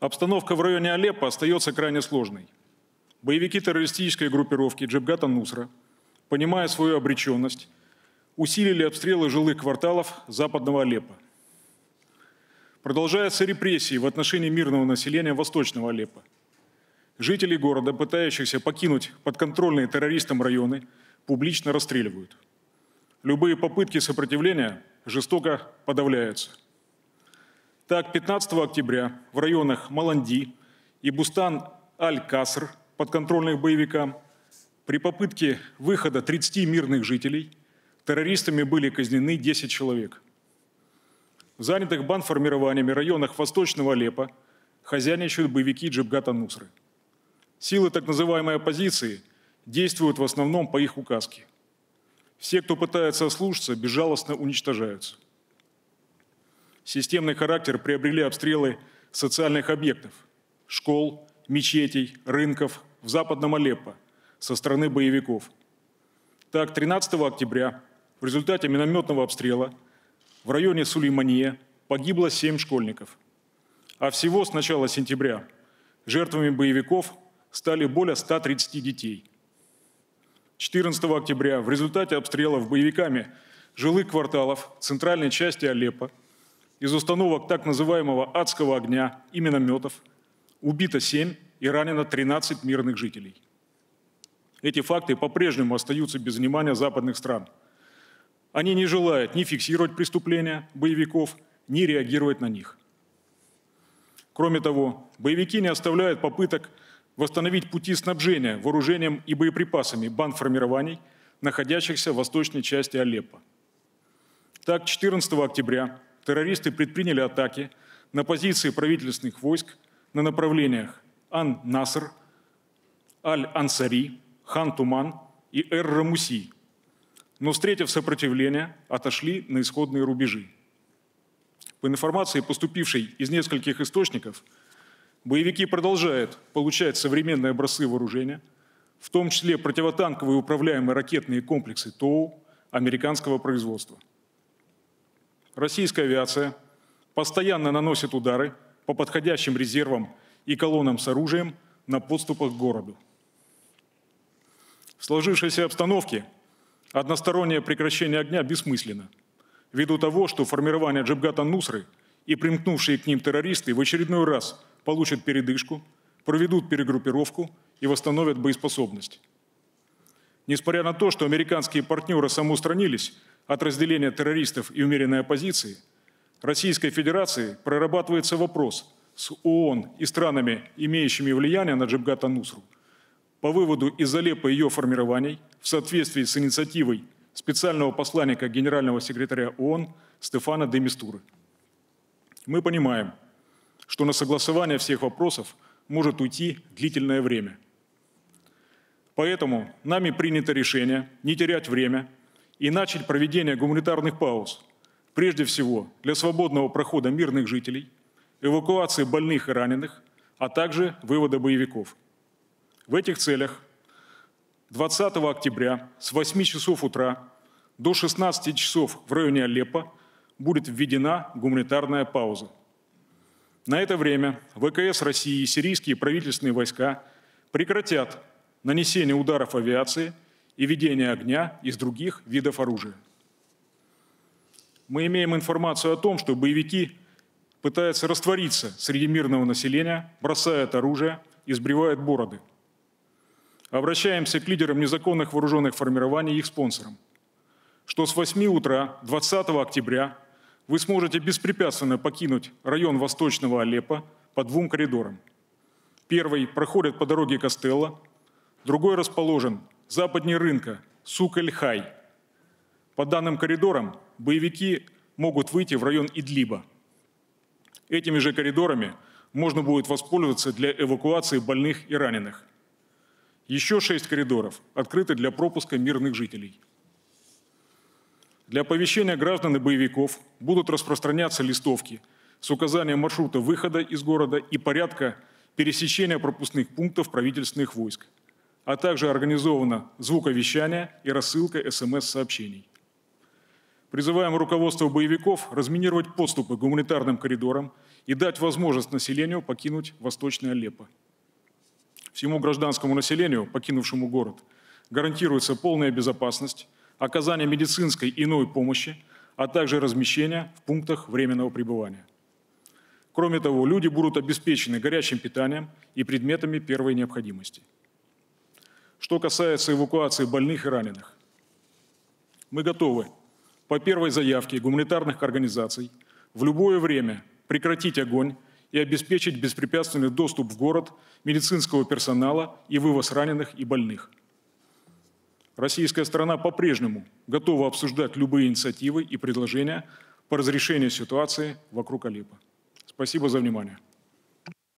Обстановка в районе Алеппо остается крайне сложной. Боевики террористической группировки Джибгата Нусра, понимая свою обреченность, усилили обстрелы жилых кварталов западного Алеппо. Продолжаются репрессии в отношении мирного населения восточного Алеппо. Жители города, пытающихся покинуть подконтрольные террористам районы, публично расстреливают. Любые попытки сопротивления жестоко подавляются. Так, 15 октября в районах Маланди и Бустан-Аль-Каср, подконтрольных боевикам, при попытке выхода 30 мирных жителей террористами были казнены 10 человек. В занятых банформированиями районах Восточного Алеппо хозяйничают боевики Джибгата Нусры. Силы так называемой оппозиции действуют в основном по их указке. Все, кто пытается ослушаться, безжалостно уничтожаются. Системный характер приобрели обстрелы социальных объектов – школ, мечетей, рынков в западном Алеппо со стороны боевиков. Так, 13 октября в результате минометного обстрела в районе Сулеймания погибло 7 школьников. А всего с начала сентября жертвами боевиков стали более 130 детей – 14 октября в результате обстрелов боевиками жилых кварталов центральной части Алеппо из установок так называемого «адского огня» и минометов убито 7 и ранено 13 мирных жителей. Эти факты по-прежнему остаются без внимания западных стран. Они не желают ни фиксировать преступления боевиков, ни реагировать на них. Кроме того, боевики не оставляют попыток восстановить пути снабжения вооружением и боеприпасами бандформирований, находящихся в восточной части Алеппо. Так, 14 октября террористы предприняли атаки на позиции правительственных войск на направлениях Ан-Наср, Аль-Ансари, Хан-Туман и Эр-Рамуси, но, встретив сопротивление, отошли на исходные рубежи. По информации, поступившей из нескольких источников – Боевики продолжают получать современные образцы вооружения, в том числе противотанковые управляемые ракетные комплексы ТОУ американского производства. Российская авиация постоянно наносит удары по подходящим резервам и колоннам с оружием на подступах к городу. В сложившейся обстановке одностороннее прекращение огня бессмысленно, ввиду того, что формирование Джабгата Нусры – и примкнувшие к ним террористы в очередной раз получат передышку, проведут перегруппировку и восстановят боеспособность. Несмотря на то, что американские партнеры самоустранились от разделения террористов и умеренной оппозиции, Российской Федерации прорабатывается вопрос с ООН и странами, имеющими влияние на Джабгата Нусру, по выводу из Алеппо ее формирований в соответствии с инициативой специального посланника генерального секретаря ООН Стефана Демистуры. Мы понимаем, что на согласование всех вопросов может уйти длительное время. Поэтому нами принято решение не терять время и начать проведение гуманитарных пауз, прежде всего для свободного прохода мирных жителей, эвакуации больных и раненых, а также вывода боевиков. В этих целях 20 октября с 8 часов утра до 16 часов в районе Алеппо – будет введена гуманитарная пауза. На это время ВКС России и сирийские правительственные войска прекратят нанесение ударов авиации и ведение огня из других видов оружия. Мы имеем информацию о том, что боевики пытаются раствориться среди мирного населения, бросают оружие и сбривают бороды. Обращаемся к лидерам незаконных вооруженных формирований и их спонсорам, что с 8 утра 20 октября вы сможете беспрепятственно покинуть район Восточного Алеппо по двум коридорам. Первый проходит по дороге Костелло, другой расположен западнее рынка Сукальхай. По данным коридорам боевики могут выйти в район Идлиба. Этими же коридорами можно будет воспользоваться для эвакуации больных и раненых. Еще шесть коридоров открыты для пропуска мирных жителей – для оповещения граждан и боевиков будут распространяться листовки с указанием маршрута выхода из города и порядка пересечения пропускных пунктов правительственных войск, а также организовано звуковещание и рассылка СМС-сообщений. Призываем руководство боевиков разминировать подступы к гуманитарным коридорам и дать возможность населению покинуть Восточное Алеппо. Всему гражданскому населению, покинувшему город, гарантируется полная безопасность – оказание медицинской иной помощи, а также размещение в пунктах временного пребывания. Кроме того, люди будут обеспечены горячим питанием и предметами первой необходимости. Что касается эвакуации больных и раненых, мы готовы по первой заявке гуманитарных организаций в любое время прекратить огонь и обеспечить беспрепятственный доступ в город медицинского персонала и вывоз раненых и больных – Российская сторона по-прежнему готова обсуждать любые инициативы и предложения по разрешению ситуации вокруг Алипа. Спасибо за внимание.